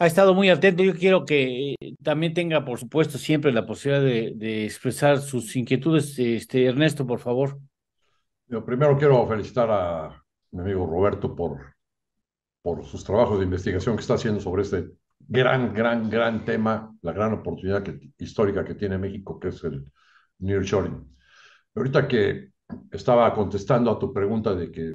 ha estado muy atento. Yo quiero que también tenga, por supuesto, siempre la posibilidad de, expresar sus inquietudes. Este, Ernesto, por favor. primero quiero felicitar a mi amigo Roberto por, por sus trabajos de investigación que está haciendo sobre este gran, gran, gran tema, la gran oportunidad que, histórica que tiene México, que es el nearshoring. Ahorita que estaba contestando a tu pregunta de que,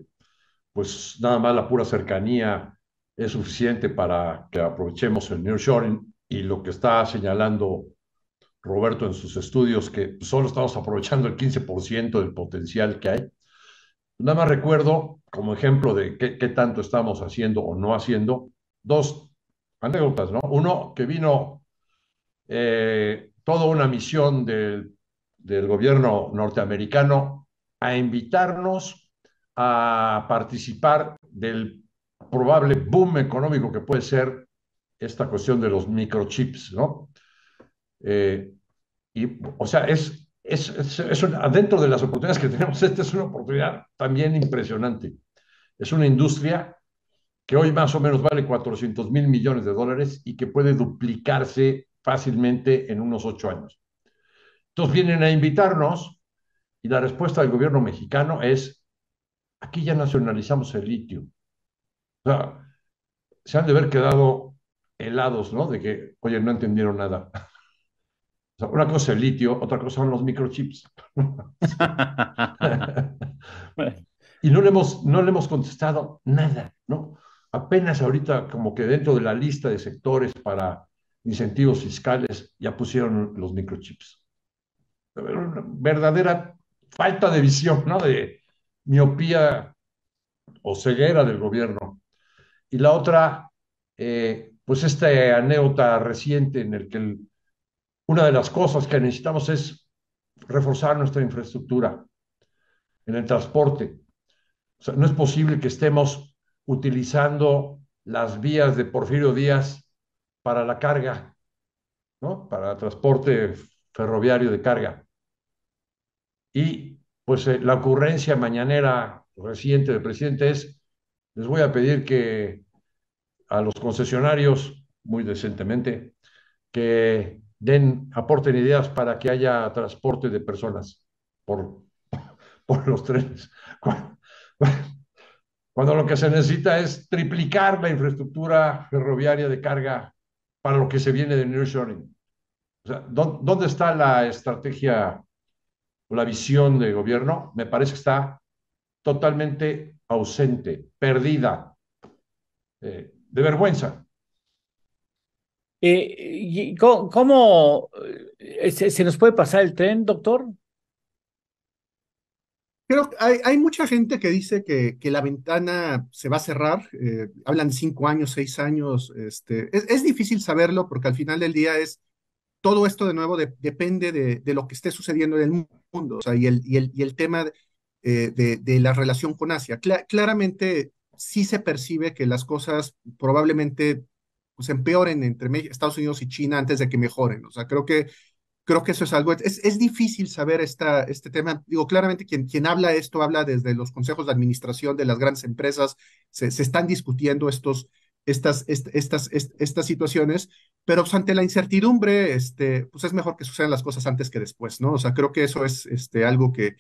pues nada más la pura cercanía es suficiente para que aprovechemos el nearshoring y lo que está señalando Roberto en sus estudios, que solo estamos aprovechando el 15% del potencial que hay. Nada más recuerdo, como ejemplo de qué, tanto estamos haciendo o no haciendo, dos anécdotas, ¿no? Uno, que vino eh, toda una misión del, del gobierno norteamericano a invitarnos a participar del probable boom económico que puede ser esta cuestión de los microchips, ¿no? Eh, y, o sea, es, es, de las oportunidades que tenemos, esta es una oportunidad también impresionante. Es una industria que hoy más o menos vale 400 mil millones de dólares y que puede duplicarse fácilmente en unos ocho años. Entonces vienen a invitarnos y la respuesta del gobierno mexicano es, aquí ya nacionalizamos el litio. O sea, se han de haber quedado helados, ¿no? De que, oye, no entendieron nada. O sea, una cosa es el litio, otra cosa son los microchips. y no le, hemos, no le hemos contestado nada, ¿no? Apenas ahorita, como que dentro de la lista de sectores para incentivos fiscales, ya pusieron los microchips. Una verdadera falta de visión, ¿no? De miopía o ceguera del gobierno. Y la otra, eh, pues esta anécdota reciente en el que una de las cosas que necesitamos es reforzar nuestra infraestructura en el transporte. O sea, no es posible que estemos utilizando las vías de Porfirio Díaz para la carga, ¿no? Para transporte ferroviario de carga. Y pues eh, la ocurrencia mañanera reciente del presidente es les voy a pedir que a los concesionarios, muy decentemente, que den, aporten ideas para que haya transporte de personas por, por los trenes. Cuando, lo que se necesita es triplicar la infraestructura ferroviaria de carga para lo que se viene de New O ¿dónde está la estrategia o la visión del gobierno? Me parece que está totalmente ausente, perdida, eh, de vergüenza. Eh, ¿Cómo, eh, se, nos puede pasar el tren, doctor? Creo que hay, mucha gente que dice que, que, la ventana se va a cerrar, hablan de cinco años, seis años, este, es, difícil saberlo porque al final del día es, todo esto de nuevo depende de, lo que esté sucediendo en el mundo. O sea, y el, y y el tema de, eh, de, la relación con Asia. claramente sí se percibe que las cosas probablemente pues, empeoren entre Estados Unidos y China antes de que mejoren. O sea, creo que, creo que eso es algo, es, difícil saber esta, este tema. Digo, claramente quien, quien habla esto habla desde los consejos de administración de las grandes empresas, se, están discutiendo estos, estas, estas, estas situaciones, pero obstante pues, ante la incertidumbre, este, pues es mejor que sucedan las cosas antes que después, ¿no? O sea, creo que eso es este, algo que,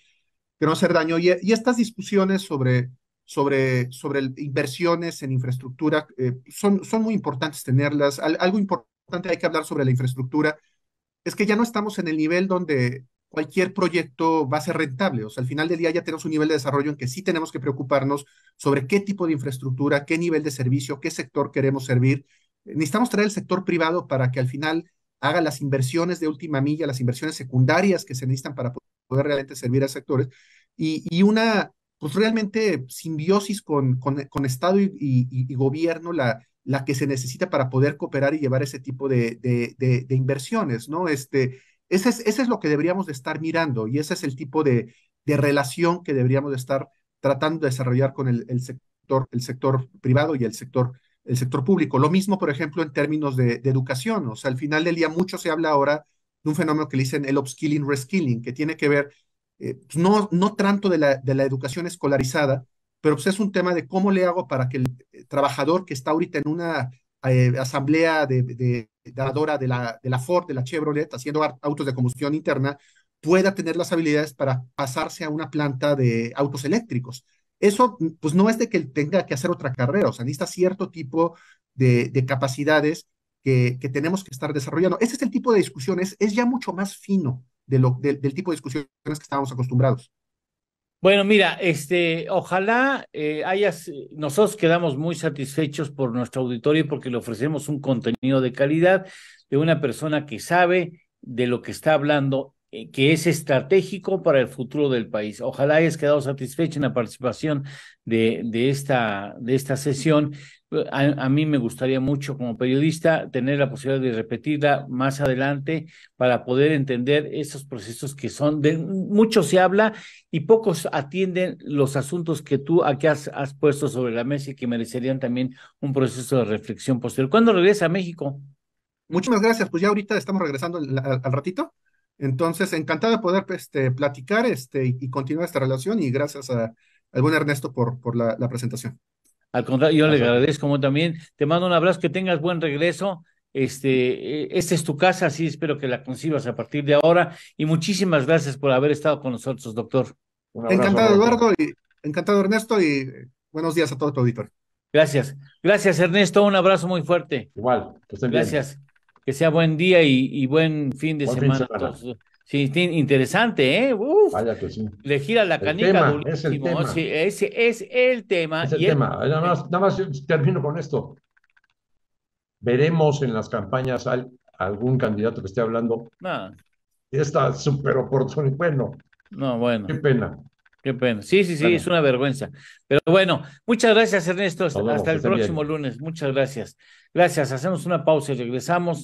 que no hacer daño. Y, estas discusiones sobre, sobre, sobre inversiones en infraestructura eh, son, son muy importantes tenerlas. algo importante hay que hablar sobre la infraestructura es que ya no estamos en el nivel donde cualquier proyecto va a ser rentable. O sea, al final del día ya tenemos un nivel de desarrollo en que sí tenemos que preocuparnos sobre qué tipo de infraestructura, qué nivel de servicio, qué sector queremos servir. Necesitamos traer el sector privado para que al final haga las inversiones de última milla, las inversiones secundarias que se necesitan para poder poder realmente servir a sectores y, y una, pues realmente simbiosis con, con, Estado y, gobierno, la, la que se necesita para poder cooperar y llevar ese tipo de, inversiones, ¿no? Este, ese es, ese es lo que deberíamos de estar mirando y ese es el tipo de, relación que deberíamos de estar tratando de desarrollar con el, sector, el sector privado y el sector, el sector público. Lo mismo, por ejemplo, en términos de, de educación. O sea, al final del día mucho se habla ahora un fenómeno que le dicen el upskilling, reskilling, que tiene que ver, eh, pues, no, no tanto de la, de la educación escolarizada, pero pues es un tema de cómo le hago para que el eh, trabajador que está ahorita en una eh, asamblea de, dadora de la, de la Ford, de la Chevrolet, haciendo autos de combustión interna, pueda tener las habilidades para pasarse a una planta de autos eléctricos. Eso, pues no es de que tenga que hacer otra carrera, o sea, necesita cierto tipo de, de capacidades que, tenemos que estar desarrollando. Ese es el tipo de discusiones, es ya mucho más fino de lo, del tipo de discusiones que estábamos acostumbrados. Bueno, mira, este, ojalá eh, hayas, nosotros quedamos muy satisfechos por nuestro auditorio porque le ofrecemos un contenido de calidad de una persona que sabe de lo que está hablando, eh, que es estratégico para el futuro del país. Ojalá hayas quedado satisfecho en la participación de, de, esta, de esta sesión a, mí me gustaría mucho como periodista tener la posibilidad de repetirla más adelante para poder entender esos procesos que son de mucho se habla y pocos atienden los asuntos que tú aquí has, puesto sobre la mesa y que merecerían también un proceso de reflexión posterior. ¿Cuándo regresa a México? Muchas gracias. Pues ya ahorita estamos regresando al, ratito. Entonces, encantado de poder este, platicar este, y, continuar esta relación y gracias a, al buen Ernesto por, la presentación. Al contrario, yo le agradezco también. Te mando un abrazo, que tengas buen regreso. Este, e, esta es tu casa, así espero que la concibas a partir de ahora. Y muchísimas gracias por haber estado con nosotros, doctor. encantado, Eduardo, y encantado, Ernesto, y eh, buenos días a todo tu auditor. Gracias. Gracias, Ernesto. Un abrazo muy fuerte. Igual. gracias. Que sea buen día y, buen fin de semana. Sí, interesante, ¿eh? Uf, que sí. Le gira la canica. ese ¿eh? es el tema. Es el tema. Nada, más, más, termino con esto. Veremos en las campañas algún candidato que esté hablando ah. esta súper oportunidad. Bueno, no, bueno. Qué pena. Qué pena. Sí, sí, sí, es una vergüenza. Pero bueno, muchas gracias, Ernesto. Hasta, el próximo lunes. Muchas gracias. Gracias. Hacemos una pausa y regresamos.